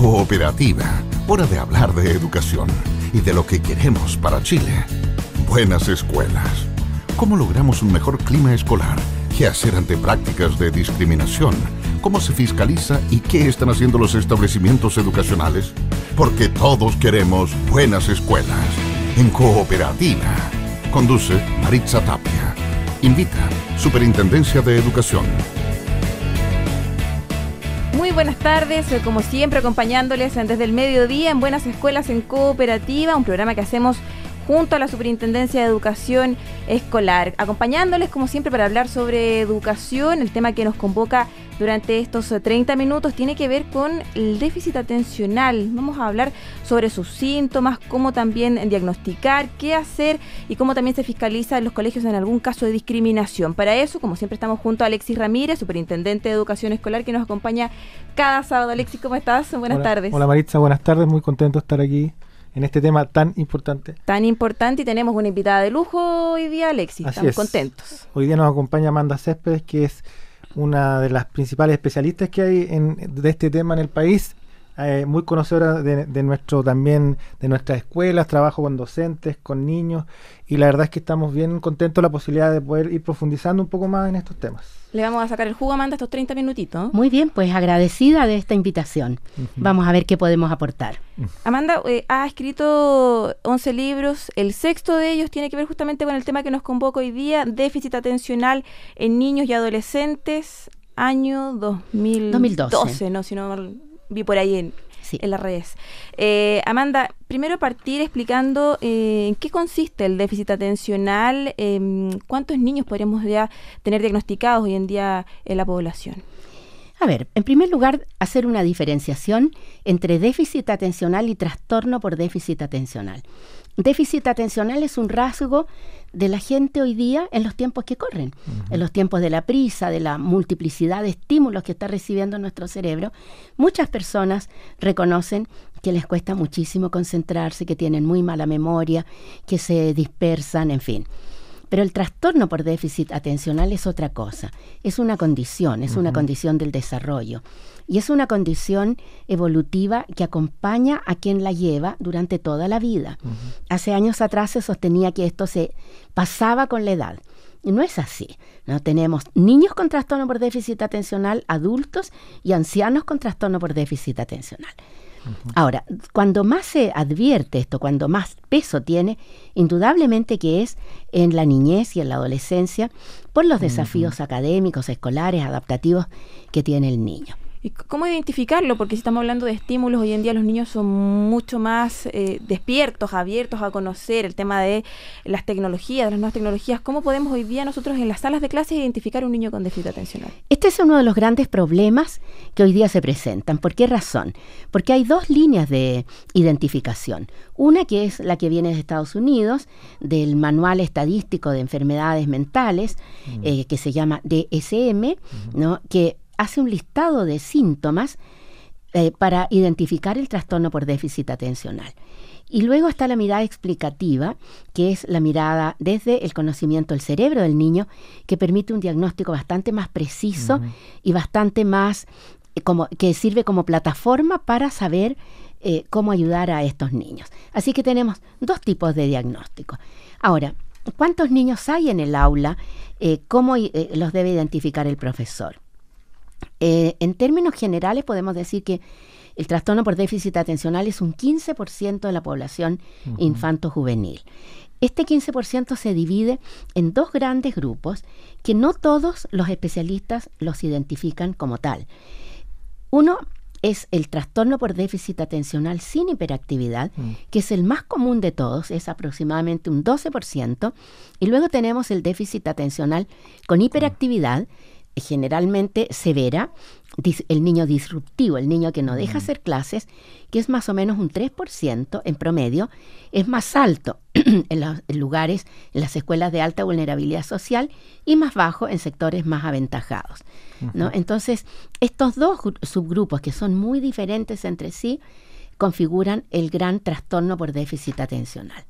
Cooperativa. Hora de hablar de educación y de lo que queremos para Chile. Buenas escuelas. ¿Cómo logramos un mejor clima escolar? ¿Qué hacer ante prácticas de discriminación? ¿Cómo se fiscaliza y qué están haciendo los establecimientos educacionales? Porque todos queremos buenas escuelas. En Cooperativa. Conduce Maritza Tapia. Invita Superintendencia de Educación buenas tardes, eh, como siempre acompañándoles desde el mediodía en Buenas Escuelas en Cooperativa, un programa que hacemos junto a la Superintendencia de Educación Escolar, acompañándoles como siempre para hablar sobre educación. El tema que nos convoca durante estos 30 eh, minutos tiene que ver con el déficit atencional. Vamos a hablar sobre sus síntomas, cómo también diagnosticar, qué hacer y cómo también se fiscaliza en los colegios en algún caso de discriminación. Para eso, como siempre, estamos junto a Alexis Ramírez, Superintendente de Educación Escolar, que nos acompaña cada sábado. Alexis, ¿cómo estás? Buenas tardes. Hola Maritza, buenas tardes. Muy contento de estar aquí en este tema tan importante. Tan importante y tenemos una invitada de lujo hoy día, Alexis. Estamos contentos. Hoy día nos acompaña Amanda Céspedes, que es una de las principales especialistas que hay de este tema en el país. Eh, muy conocedora de, nuestro también, de nuestras escuelas, trabajo con docentes, con niños, y la verdad es que estamos bien contentos de la posibilidad de poder ir profundizando un poco más en estos temas. Le vamos a sacar el jugo, Amanda, estos 30 minutitos. Muy bien, pues agradecida de esta invitación. Vamos a ver qué podemos aportar. Amanda eh, ha escrito 11 libros. El sexto de ellos tiene que ver justamente con el tema que nos convoca hoy día, déficit atencional en niños y adolescentes, año 2012, 2012. ¿no? no vi por ahí en, las redes. Eh, Amanda, primero partir explicando eh, en qué consiste el déficit atencional, em, cuántos niños podríamos ya tener diagnosticados hoy en día en la población. A ver, en primer lugar, hacer una diferenciación entre déficit atencional y trastorno por déficit atencional déficit atencional es un rasgo de la gente hoy día en los tiempos que corren, en los tiempos de la prisa, de la multiplicidad de estímulos que está recibiendo nuestro cerebro. Muchas personas reconocen que les cuesta muchísimo concentrarse, que tienen muy mala memoria, que se dispersan, en fin. Pero el trastorno por déficit atencional es otra cosa, es una condición, es una condición del desarrollo y es una condición evolutiva que acompaña a quien la lleva durante toda la vida. Hace años atrás se sostenía que esto se pasaba con la edad. Y no es así. No tenemos niños con trastorno por déficit atencional, adultos y ancianos con trastorno por déficit atencional. Ahora, cuando más se advierte esto, cuando más peso tiene, indudablemente que es en la niñez y en la adolescencia por los desafíos académicos, escolares, adaptativos que tiene el niño. ¿Y cómo identificarlo? Porque si estamos hablando de estímulos, hoy en día los niños son mucho más eh, despiertos, abiertos a conocer el tema de las tecnologías, de las nuevas tecnologías. ¿Cómo podemos hoy día nosotros en las salas de clases identificar un niño con déficit atencional? Este es uno de los grandes problemas que hoy día se presentan. ¿Por qué razón? Porque hay dos líneas de identificación. Una que es la que viene de Estados Unidos, del Manual Estadístico de Enfermedades Mentales, mm. eh, que se llama DSM, ¿no? que hace un listado de síntomas eh, para identificar el trastorno por déficit atencional. Y luego está la mirada explicativa, que es la mirada desde el conocimiento del cerebro del niño, que permite un diagnóstico bastante más preciso y bastante más eh, que sirve como plataforma para saber eh, cómo ayudar a estos niños. Así que tenemos dos tipos de diagnóstico. Ahora, ¿cuántos niños hay en el aula? ¿Cómo los debe identificar el profesor? Eh, en términos generales podemos decir que el trastorno por déficit atencional es un 15% de la población infanto-juvenil. Este 15% se divide en dos grandes grupos que no todos los especialistas los identifican como tal. Uno es el trastorno por déficit atencional sin hiperactividad, que es el más común de todos, es aproximadamente un 12%, y luego tenemos el déficit atencional con hiperactividad, generalmente severa, el niño disruptivo, el niño que no deja hacer clases, que es más o menos un 3% en promedio, es más alto en los lugares, en las escuelas de alta vulnerabilidad social y más bajo en sectores más aventajados. ¿no? Entonces, estos dos subgrupos que son muy diferentes entre sí, configuran el gran trastorno por déficit atencional.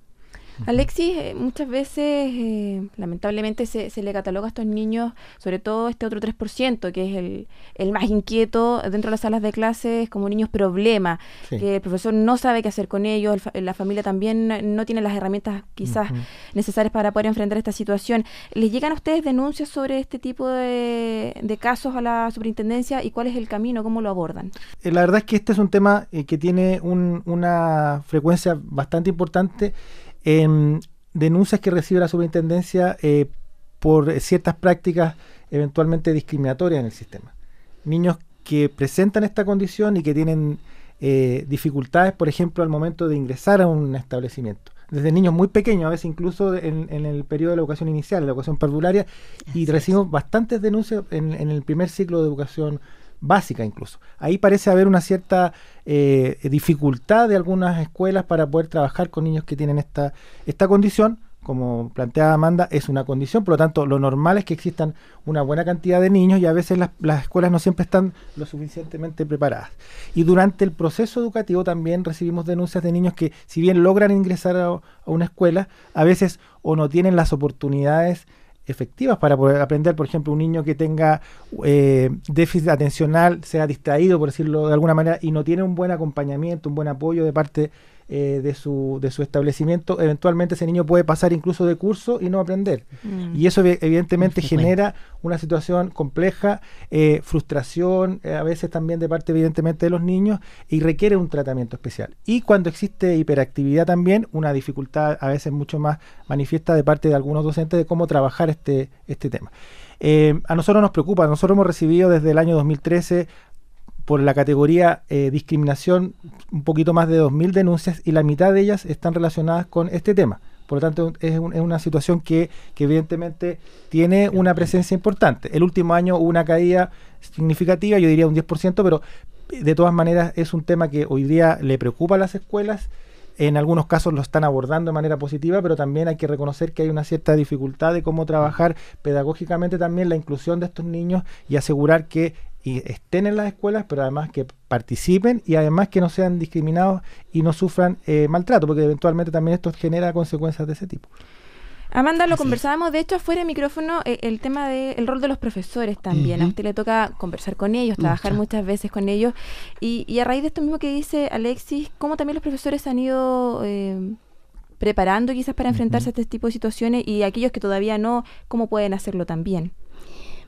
Alexis, eh, muchas veces, eh, lamentablemente, se, le cataloga a estos niños, sobre todo este otro 3%, que es el, más inquieto dentro de las salas de clases, como niños problema, que el profesor no sabe qué hacer con ellos, la familia también no tiene las herramientas quizás necesarias para poder enfrentar esta situación. ¿Les llegan a ustedes denuncias sobre este tipo de, casos a la superintendencia y cuál es el camino, cómo lo abordan? Eh, la verdad es que este es un tema que tiene una frecuencia bastante importante en em, denuncias que recibe la superintendencia eh, por eh, ciertas prácticas eventualmente discriminatorias en el sistema. Niños que presentan esta condición y que tienen eh, dificultades, por ejemplo, al momento de ingresar a un establecimiento. Desde niños muy pequeños, a veces incluso en, el periodo de la educación inicial, la educación parvularia, y recibimos bastantes denuncias en el primer ciclo de educación básica incluso. Ahí parece haber una cierta eh, dificultad de algunas escuelas para poder trabajar con niños que tienen esta, esta condición. Como planteaba Amanda, es una condición, por lo tanto, lo normal es que existan una buena cantidad de niños y a veces las, escuelas no siempre están lo suficientemente preparadas. Y durante el proceso educativo también recibimos denuncias de niños que, si bien logran ingresar a una escuela, a veces o no tienen las oportunidades efectivas para poder aprender, por ejemplo, un niño que tenga eh, déficit atencional, sea distraído, por decirlo de alguna manera, y no tiene un buen acompañamiento, un buen apoyo de parte eh, de, su, de su establecimiento, eventualmente ese niño puede pasar incluso de curso y no aprender. Mm. Y eso evidentemente genera una situación compleja, eh, frustración, eh, a veces también de parte evidentemente de los niños, y requiere un tratamiento especial. Y cuando existe hiperactividad también, una dificultad a veces mucho más manifiesta de parte de algunos docentes de cómo trabajar este, este tema. a nosotros nos preocupa, nosotros hemos recibido desde el año 2013 por la categoría eh, discriminación un poquito más de 2.000 denuncias y la mitad de ellas están relacionadas con este tema. Por lo tanto, es, una situación que, que, evidentemente tiene una presencia importante. El último año hubo una caída significativa, yo diría un 10%, pero eh, de todas maneras es un tema que hoy día le preocupa a las escuelas. En algunos casos lo están abordando de manera positiva, pero también hay que reconocer que hay una cierta dificultad de cómo trabajar pedagógicamente también la inclusión de estos niños y asegurar que y estén en las escuelas, pero además que participen y además que no sean discriminados y no sufran eh, maltrato, porque eventualmente también esto genera consecuencias de ese tipo. Amanda, lo conversábamos, de hecho, fuera de micrófono, eh, el tema del rol de los profesores también. A usted le toca conversar con ellos, trabajar muchas veces con ellos. Y, a raíz de esto mismo que dice Alexis, ¿cómo también los profesores han ido eh, preparando quizás para enfrentarse a este tipo de situaciones y aquellos que todavía no, cómo pueden hacerlo también?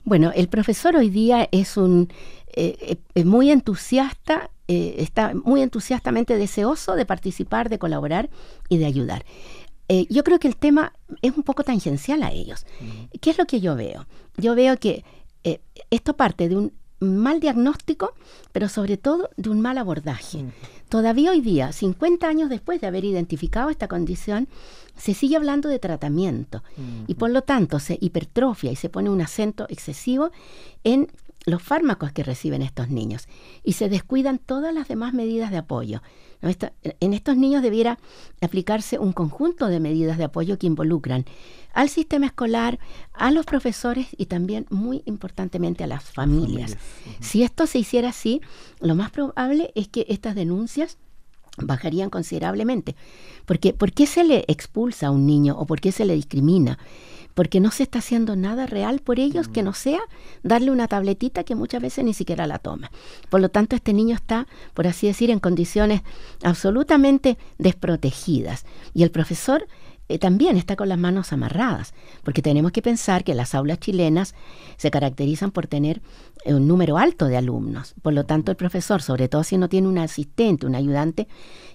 Bueno, el profesor hoy día es un eh, eh, muy entusiasta, eh, está muy entusiastamente deseoso de participar, de colaborar y de ayudar. yo creo que el tema es un poco tangencial a ellos. ¿Qué es lo que yo veo? Yo veo que esto parte de un mal diagnóstico, pero sobre todo de un mal abordaje. Mm. Todavía hoy día, 50 años después de haber identificado esta condición, se sigue hablando de tratamiento mm. y por lo tanto se hipertrofia y se pone un acento excesivo en los fármacos que reciben estos niños y se descuidan todas las demás medidas de apoyo. en estos niños debiera aplicarse un conjunto de medidas de apoyo que involucran al sistema escolar, a los profesores y también, muy importantemente, a las familias. Si esto se hiciera así, lo más probable es que estas denuncias bajarían considerablemente. Porque, ¿Por qué se le expulsa a un niño o por qué se le discrimina? porque no se está haciendo nada real por ellos que mm. no sea darle una tabletita que muchas veces ni siquiera la toma. Por lo tanto, este niño está, por así decir, en condiciones absolutamente desprotegidas. Y el profesor eh, también está con las manos amarradas, porque tenemos que pensar que las aulas chilenas se caracterizan por tener eh, un número alto de alumnos. Por lo tanto, el profesor, sobre todo si no tiene un asistente, un ayudante,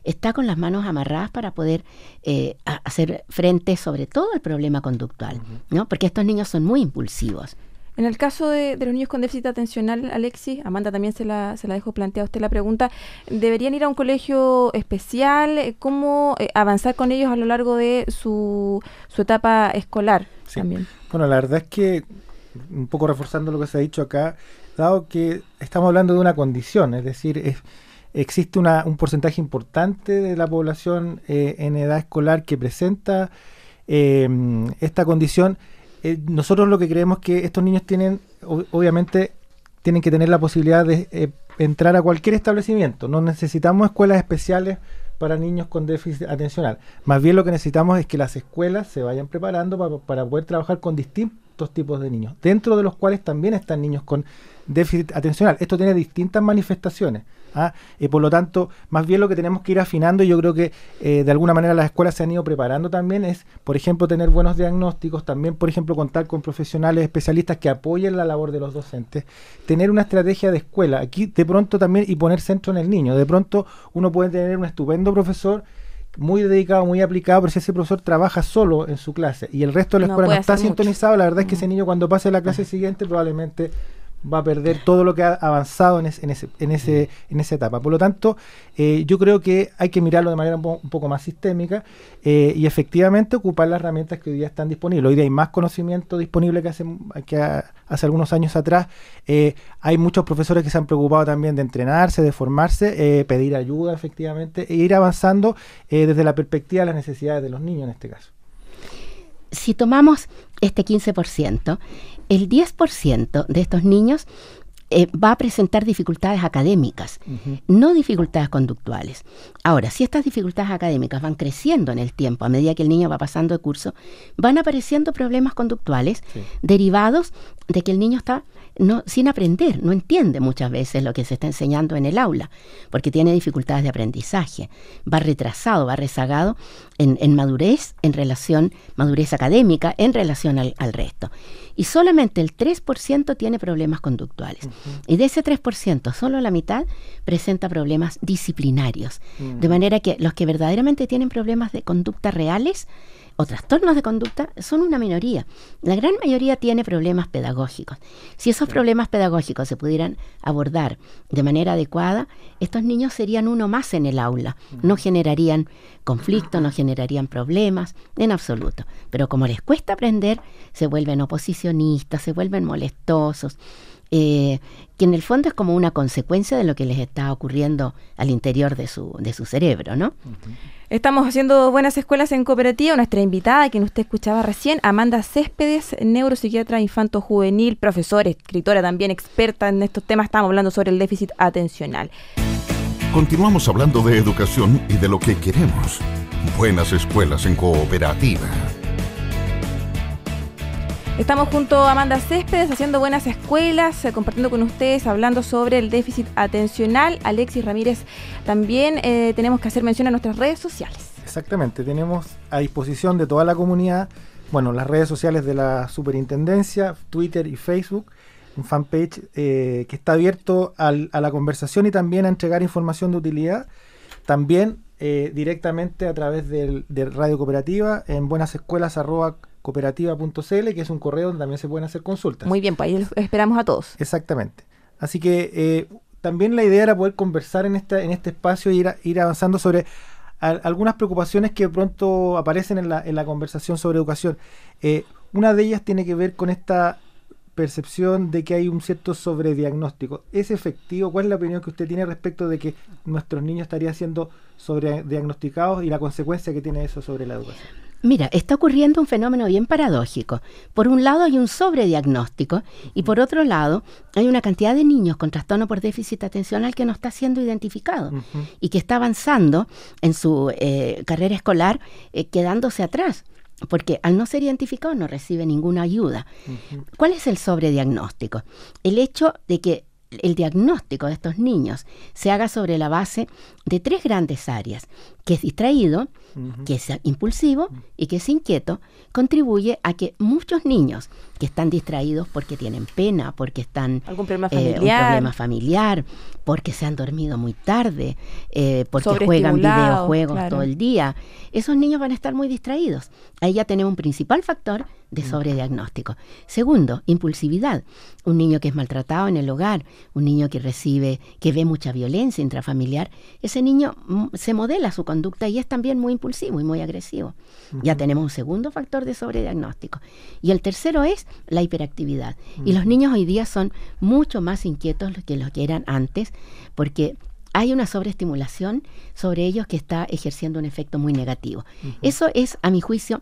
está con las manos amarradas para poder eh, hacer frente sobre todo al problema conductual, Porque estos niños son muy impulsivos. En el caso de, los niños con déficit atencional, Alexis, Amanda también se la, se la dejo planteada usted la pregunta, ¿deberían ir a un colegio especial? Eh, ¿Cómo eh, avanzar con ellos a lo largo de su, su etapa escolar también? Bueno, la verdad es que, un poco reforzando lo que se ha dicho acá, dado que estamos hablando de una condición, es decir, existe un porcentaje importante de la población eh, en edad escolar que presenta esta condición eh, nosotros lo que creemos que estos niños tienen, obviamente, tienen que tener la posibilidad de eh, entrar a cualquier establecimiento. No necesitamos escuelas especiales para niños con déficit atencional. Más bien lo que necesitamos es que las escuelas se vayan preparando para poder trabajar con distintos tipos de niños, dentro de los cuales también están niños con déficit atencional. Esto tiene distintas manifestaciones. ¿ah? por lo tanto, más bien lo que tenemos que ir afinando, y yo creo que eh, de alguna manera las escuelas se han ido preparando también, es, por ejemplo, tener buenos diagnósticos, también, por ejemplo, contar con profesionales especialistas que apoyen la labor de los docentes, tener una estrategia de escuela, aquí de pronto también, y poner centro en el niño, de pronto uno puede tener un estupendo profesor, muy dedicado, muy aplicado, pero si ese profesor trabaja solo en su clase y el resto de la escuela no está sintonizado, la verdad es que ese niño cuando pase la clase siguiente probablemente va a perder todo lo que ha avanzado en, en, ese, en, ese, mm. en esa etapa. Por lo tanto, eh, yo creo que hay que mirarlo de manera un, poco más sistémica eh, y efectivamente ocupar las herramientas que hoy día están disponibles. Hoy día hay más conocimiento disponible que hace, hace algunos años atrás. Eh, hay muchos profesores que se han preocupado también de entrenarse, de formarse, pedir ayuda efectivamente e ir avanzando desde la perspectiva de las necesidades de los niños en este caso. Si tomamos este 15%, el 10% de estos niños eh, va a presentar dificultades académicas, no dificultades conductuales. Ahora, si estas dificultades académicas van creciendo en el tiempo, a medida que el niño va pasando de curso, van apareciendo problemas conductuales derivados de que el niño está sin aprender, no entiende muchas veces lo que se está enseñando en el aula, porque tiene dificultades de aprendizaje, va retrasado, va rezagado en, madurez, en relación, madurez académica, en relación al, resto. Y solamente el 3% tiene problemas conductuales. Y de ese 3%, solo la mitad presenta problemas disciplinarios. De mm. manera que los que verdaderamente tienen problemas de conducta reales, o trastornos de conducta son una minoría. La gran mayoría tiene problemas pedagógicos. Si esos problemas pedagógicos se pudieran abordar de manera adecuada, estos niños serían uno más en el aula. No generarían conflicto, no generarían problemas, en absoluto. Pero como les cuesta aprender, se vuelven oposicionistas, se vuelven molestosos, eh, que en el fondo es como una consecuencia de lo que les está ocurriendo al interior de su, cerebro, ¿no? Estamos haciendo buenas escuelas en cooperativa. Nuestra invitada, quien usted escuchaba recién, Amanda Céspedes, neuropsiquiatra infanto-juvenil, profesora, escritora también, experta en estos temas. Estamos hablando sobre el déficit atencional. Continuamos hablando de educación y de lo que queremos. Buenas escuelas en cooperativa. Estamos junto a Amanda Céspedes haciendo buenas escuelas, eh, compartiendo con ustedes, hablando sobre el déficit atencional. Alexis Ramírez, también eh, tenemos que hacer mención a nuestras redes sociales. Exactamente, tenemos a disposición de toda la comunidad, bueno, las redes sociales de la Superintendencia, Twitter y Facebook, un fanpage eh, que está abierto a la conversación y también a entregar información de utilidad. También directamente a través de Radio Cooperativa en buenasescuelas.com cooperativa.cl, que es un correo donde también se pueden hacer consultas. Muy bien, pues ahí esperamos a todos. Exactamente. Así que eh, también la idea era poder conversar en, esta, en este espacio e ir, ir avanzando sobre algunas preocupaciones que pronto aparecen en la, conversación sobre educación. Eh, una de ellas tiene que ver con esta percepción de que hay un cierto sobrediagnóstico. ¿Es efectivo? ¿Cuál es la opinión que usted tiene respecto de que nuestros niños estarían siendo sobrediagnosticados y la consecuencia que tiene eso sobre la educación? Mira, está ocurriendo un fenómeno bien paradójico. Por un lado hay un sobrediagnóstico y por otro lado hay una cantidad de niños con trastorno por déficit atencional que no está siendo identificado y que está avanzando en su eh, carrera escolar eh, quedándose atrás porque al no ser identificado no recibe ninguna ayuda. ¿Cuál es el sobrediagnóstico? El hecho de que el diagnóstico de estos niños se haga sobre la base de tres grandes áreas, que es distraído, que es impulsivo y que es inquieto, contribuye a que muchos niños que están distraídos porque tienen pena, porque están... Eh, un problema familiar, porque se han dormido muy tarde, eh, porque juegan videojuegos todo el día, esos niños van a estar muy distraídos. Ahí ya tenemos un principal factor de sobrediagnóstico. Segundo, impulsividad. Un niño que es maltratado en el hogar, un niño que recibe, que ve mucha violencia intrafamiliar, ese niño mm, se modela su conducta y es también muy impulsivo y muy agresivo. Ya tenemos un segundo factor de sobrediagnóstico. Y el tercero es la hiperactividad. Y los niños hoy día son mucho más inquietos que los que eran antes, porque hay una sobreestimulación sobre ellos que está ejerciendo un efecto muy negativo. Eso es, a mi juicio,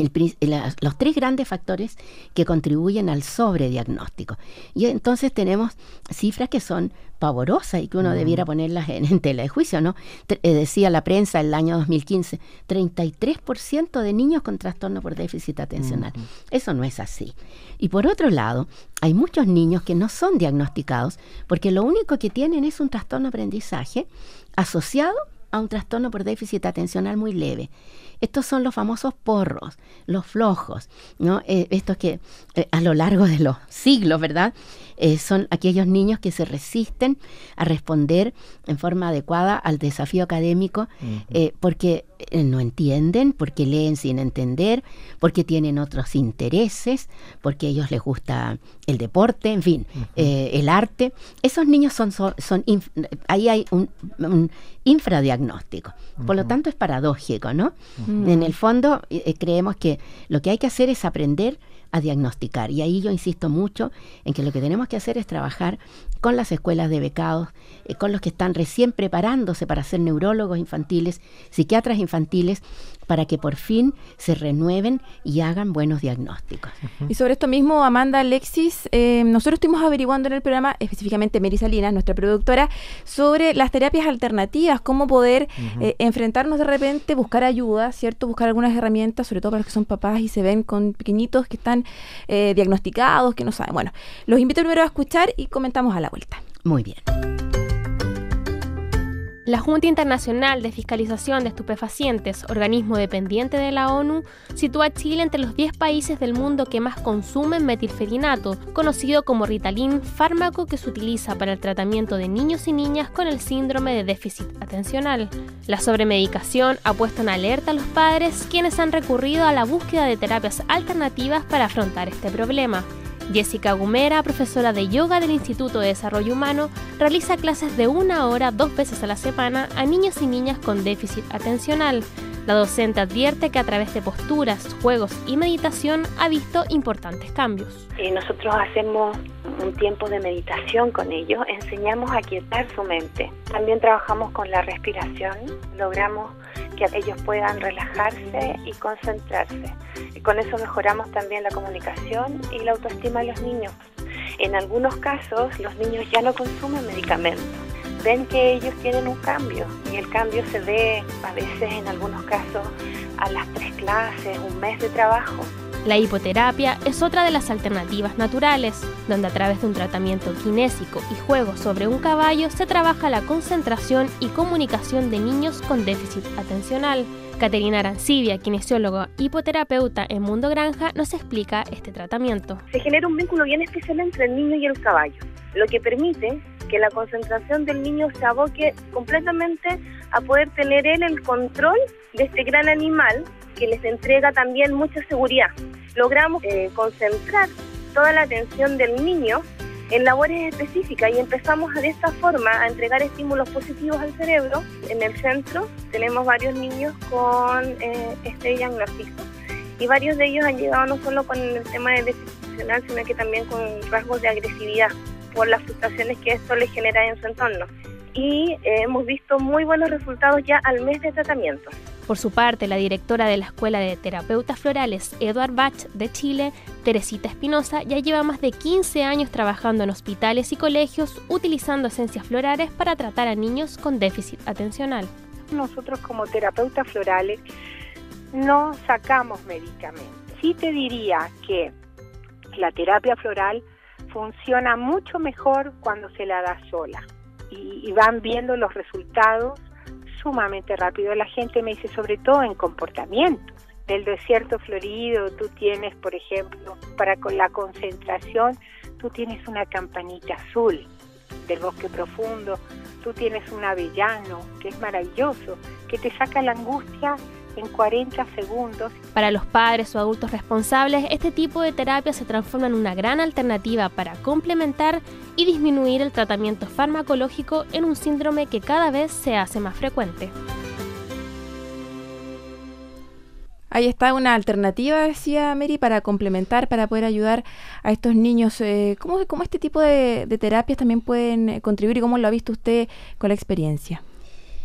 los tres grandes factores que contribuyen al sobrediagnóstico. Y entonces tenemos cifras que son pavorosas y que uno debiera ponerlas en, tela de juicio, ¿no? Eh, decía la prensa el año 2015, 33% de niños con trastorno por déficit atencional. Eso no es así. Y por otro lado, hay muchos niños que no son diagnosticados porque lo único que tienen es un trastorno aprendizaje asociado a un trastorno por déficit atencional muy leve. Estos son los famosos porros, los flojos, ¿no? Eh, estos que eh, a lo largo de los siglos, ¿verdad? Eh, son aquellos niños que se resisten a responder en forma adecuada al desafío académico porque no entienden, porque leen sin entender, porque tienen otros intereses, porque a ellos les gusta el deporte, en fin, el arte. Esos niños son, son, ahí hay un infradiagnóstico. Por lo tanto, es paradójico, ¿no? En el fondo, eh, creemos que lo que hay que hacer es aprender diagnosticar. Y ahí yo insisto mucho en que lo que tenemos que hacer es trabajar con las escuelas de becados, eh, con los que están recién preparándose para ser neurólogos infantiles, psiquiatras infantiles, para que por fin se renueven y hagan buenos diagnósticos. Y sobre esto mismo, Amanda, Alexis, em, nosotros estuvimos averiguando en el programa, específicamente Mary Salinas, nuestra productora, sobre las terapias alternativas, cómo poder eh, enfrentarnos de repente, buscar ayuda, ¿cierto? Buscar algunas herramientas, sobre todo para los que son papás y se ven con pequeñitos que están eh, diagnosticados, que no saben. Bueno, los invito primero a escuchar y comentamos a la vuelta. Muy bien. La Junta Internacional de Fiscalización de Estupefacientes, organismo dependiente de la ONU, sitúa a Chile entre los 10 países del mundo que más consumen metilfenidato, conocido como Ritalin, fármaco que se utiliza para el tratamiento de niños y niñas con el síndrome de déficit atencional. La sobremedicación ha puesto en alerta a los padres quienes han recurrido a la búsqueda de terapias alternativas para afrontar este problema. Jessica Gumera, profesora de yoga del Instituto de Desarrollo Humano, realiza clases de una hora dos veces a la semana a niños y niñas con déficit atencional. La docente advierte que a través de posturas, juegos y meditación ha visto importantes cambios. Eh, nosotros hacemos un tiempo de meditación con ellos, enseñamos a quietar su mente. También trabajamos con la respiración, logramos que ellos puedan relajarse y concentrarse. Y con eso mejoramos también la comunicación y la autoestima de los niños. En algunos casos los niños ya no consumen medicamentos, ven que ellos tienen un cambio y el cambio se ve a veces en algunos casos a las tres clases, un mes de trabajo la hipoterapia es otra de las alternativas naturales, donde a través de un tratamiento kinésico y juego sobre un caballo se trabaja la concentración y comunicación de niños con déficit atencional. Caterina Arancibia, kinesióloga hipoterapeuta en Mundo Granja, nos explica este tratamiento. Se genera un vínculo bien especial entre el niño y el caballo, lo que permite que la concentración del niño se aboque completamente a poder tener él el control de este gran animal que les entrega también mucha seguridad. Logramos eh, concentrar toda la atención del niño en labores específicas y empezamos de esta forma a entregar estímulos positivos al cerebro. En el centro tenemos varios niños con eh, este diagnóstico y varios de ellos han llegado no solo con el tema del déficit sino que también con rasgos de agresividad por las frustraciones que esto les genera en su entorno. Y eh, hemos visto muy buenos resultados ya al mes de tratamiento. Por su parte, la directora de la Escuela de Terapeutas Florales, Eduard Bach, de Chile, Teresita Espinosa, ya lleva más de 15 años trabajando en hospitales y colegios utilizando esencias florales para tratar a niños con déficit atencional. Nosotros como terapeutas florales no sacamos medicamentos. Sí te diría que la terapia floral funciona mucho mejor cuando se la da sola y van viendo los resultados sumamente rápido. La gente me dice, sobre todo en comportamiento. Del desierto florido, tú tienes, por ejemplo, para con la concentración, tú tienes una campanita azul. Del bosque profundo, tú tienes un avellano que es maravilloso, que te saca la angustia en 40 segundos. Para los padres o adultos responsables, este tipo de terapia se transforma en una gran alternativa para complementar y disminuir el tratamiento farmacológico en un síndrome que cada vez se hace más frecuente. Ahí está una alternativa, decía Mary, para complementar, para poder ayudar a estos niños. Eh, ¿cómo, ¿cómo, este tipo de, terapias también pueden eh, contribuir cómo lo ha visto usted con la experiencia?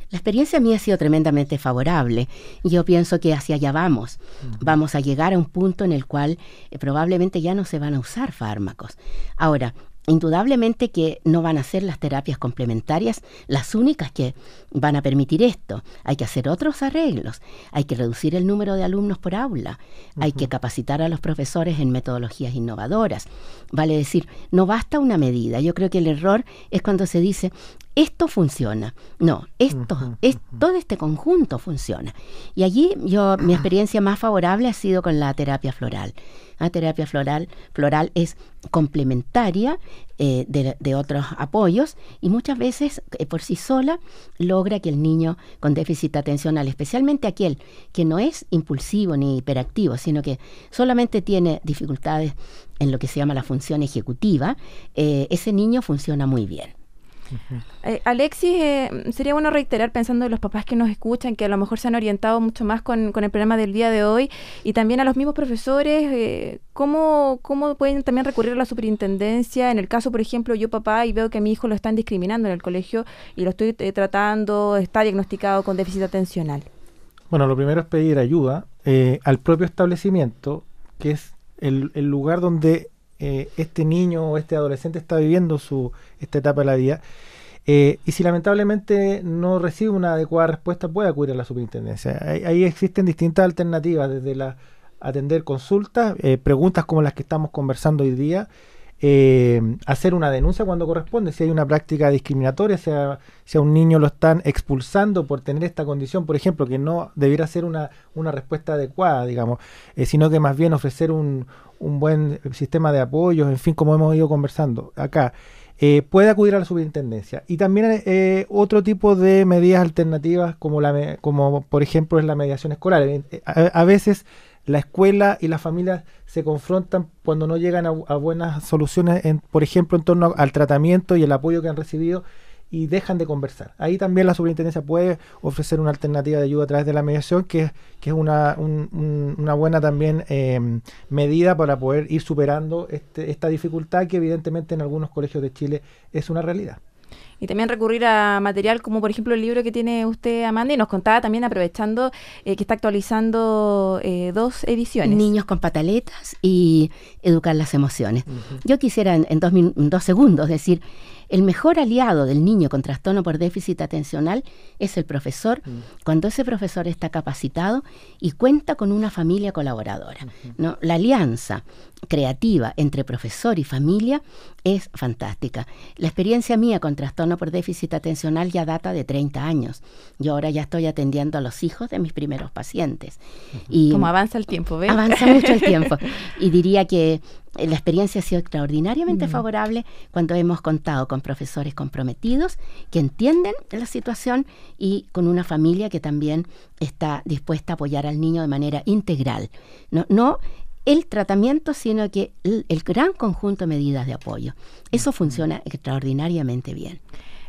La experiencia mía ha sido tremendamente favorable yo pienso que hacia allá vamos. Vamos a llegar a un punto en el cual eh, probablemente ya no se van a usar fármacos. Ahora, indudablemente que no van a ser las terapias complementarias las únicas que van a permitir esto. Hay que hacer otros arreglos, hay que reducir el número de alumnos por aula, hay que capacitar a los profesores en metodologías innovadoras. Vale decir, no basta una medida. Yo creo que el error es cuando se dice, esto funciona. No, esto, todo este conjunto funciona. Y allí yo, mi experiencia más favorable ha sido con la terapia floral. La terapia floral, floral es complementaria eh, de, otros apoyos y muchas veces eh, por sí sola logra que el niño con déficit atencional, especialmente aquel que no es impulsivo ni hiperactivo, sino que solamente tiene dificultades en lo que se llama la función ejecutiva, eh, ese niño funciona muy bien. Eh, Alexis, eh, sería bueno reiterar pensando en los papás que nos escuchan, que a lo mejor se han orientado mucho más con, el programa del día de hoy, y también a los mismos profesores, eh, ¿cómo, ¿cómo pueden también recurrir a la superintendencia? En el caso, por ejemplo, yo papá y veo que a mi hijo lo están discriminando en el colegio y lo estoy tratando, está diagnosticado con déficit atencional. Bueno, lo primero es pedir ayuda al propio establecimiento, que es el, el lugar donde eh, este niño o este adolescente está viviendo su, esta etapa de la vida. Eh, y si lamentablemente no recibe una adecuada respuesta, puede acudir a la superintendencia. Ahí, existen distintas alternativas, desde la atender consultas, eh, preguntas como las que estamos conversando hoy día, eh, hacer una denuncia cuando corresponde, si hay una práctica discriminatoria, sea, si a un niño lo están expulsando por tener esta condición, por ejemplo, que no debiera ser una, respuesta adecuada, digamos, eh, sino que más bien ofrecer un, buen sistema de apoyo en fin, como hemos ido conversando acá. Eh, puede acudir a la superintendencia. Y también otro tipo de medidas alternativas, como, la, como por ejemplo es la mediación escolar. a, veces la escuela y las familias se confrontan cuando no llegan a, buenas soluciones, por ejemplo, en torno al tratamiento y el apoyo que han recibido y dejan de conversar. Ahí también la superintendencia puede ofrecer una alternativa de ayuda a través de la mediación, que, es una, buena también em, medida para poder ir superando este, esta dificultad que evidentemente en algunos colegios de Chile es una realidad y también recurrir a material como por ejemplo el libro que tiene usted, Amanda, y nos contaba también aprovechando eh, que está actualizando eh, dos ediciones. Niños con pataletas y educar las emociones. Yo quisiera en, dos segundos decir el mejor aliado del niño con trastorno por déficit atencional es el profesor, mm. cuando ese profesor está capacitado y cuenta con una familia colaboradora. La alianza creativa entre profesor y familia es fantástica. La experiencia mía con trastorno por déficit atencional ya data de 30 años. Yo ahora ya estoy atendiendo a los hijos de mis primeros pacientes. y Como avanza el tiempo, ¿ves? Avanza mucho el tiempo. Y diría que la experiencia ha sido extraordinariamente mm. favorable cuando hemos contado con profesores comprometidos que entienden la situación y con una familia que también está dispuesta a apoyar al niño de manera integral. No, el tratamiento, sino que el gran conjunto de medidas de apoyo. Eso funciona extraordinariamente bien.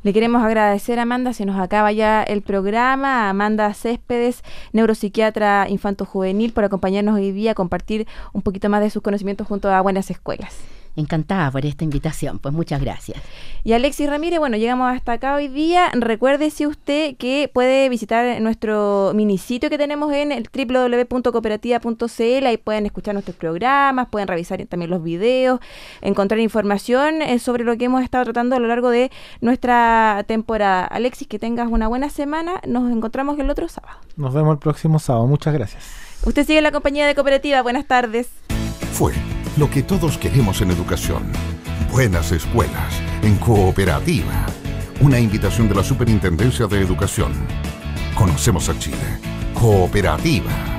Le queremos agradecer a Amanda, se nos acaba ya el programa, Amanda Céspedes, neuropsiquiatra infanto-juvenil, por acompañarnos hoy día, a compartir un poquito más de sus conocimientos junto a Buenas Escuelas encantada por esta invitación. Pues muchas gracias. Y Alexis Ramírez, bueno, llegamos hasta acá hoy día. Recuérdese usted que puede visitar nuestro minisitio que tenemos en el www.cooperativa.cl. Ahí pueden escuchar nuestros programas, pueden revisar también los videos, encontrar información eh, sobre lo que hemos estado tratando a lo largo de nuestra temporada. Alexis, que tengas una buena semana. Nos encontramos el otro sábado. Nos vemos el próximo sábado. Muchas gracias. Usted sigue la compañía de Cooperativa. Buenas tardes. Fue lo que todos queremos en educación. Buenas escuelas, en cooperativa. Una invitación de la Superintendencia de Educación. Conocemos a Chile. Cooperativa.